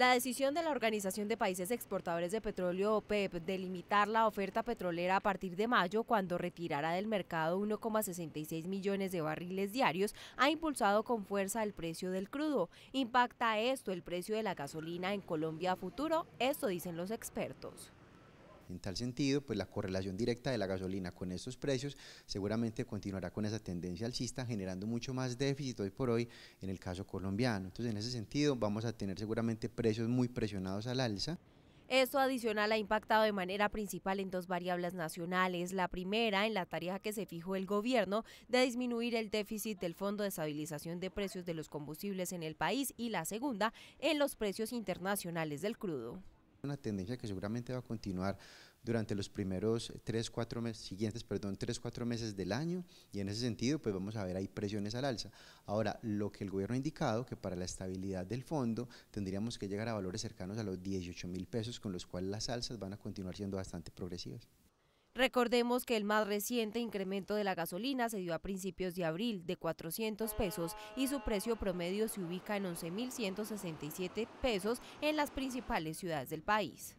La decisión de la Organización de Países Exportadores de Petróleo OPEP de limitar la oferta petrolera a partir de mayo, cuando retirará del mercado 1,66 millones de barriles diarios, ha impulsado con fuerza el precio del crudo. ¿Impacta esto el precio de la gasolina en Colombia a futuro? Esto dicen los expertos. En tal sentido, pues la correlación directa de la gasolina con estos precios seguramente continuará con esa tendencia alcista, generando mucho más déficit hoy por hoy en el caso colombiano. Entonces, en ese sentido, vamos a tener seguramente precios muy presionados al alza. Esto adicional ha impactado de manera principal en dos variables nacionales. La primera, en la tarea que se fijó el gobierno de disminuir el déficit del Fondo de Estabilización de Precios de los Combustibles en el país y la segunda, en los precios internacionales del crudo una tendencia que seguramente va a continuar durante los primeros tres, cuatro meses, siguientes, perdón, tres, cuatro meses del año y en ese sentido pues vamos a ver ahí presiones al alza. Ahora, lo que el gobierno ha indicado que para la estabilidad del fondo tendríamos que llegar a valores cercanos a los 18 mil pesos con los cuales las alzas van a continuar siendo bastante progresivas. Recordemos que el más reciente incremento de la gasolina se dio a principios de abril de 400 pesos y su precio promedio se ubica en 11.167 pesos en las principales ciudades del país.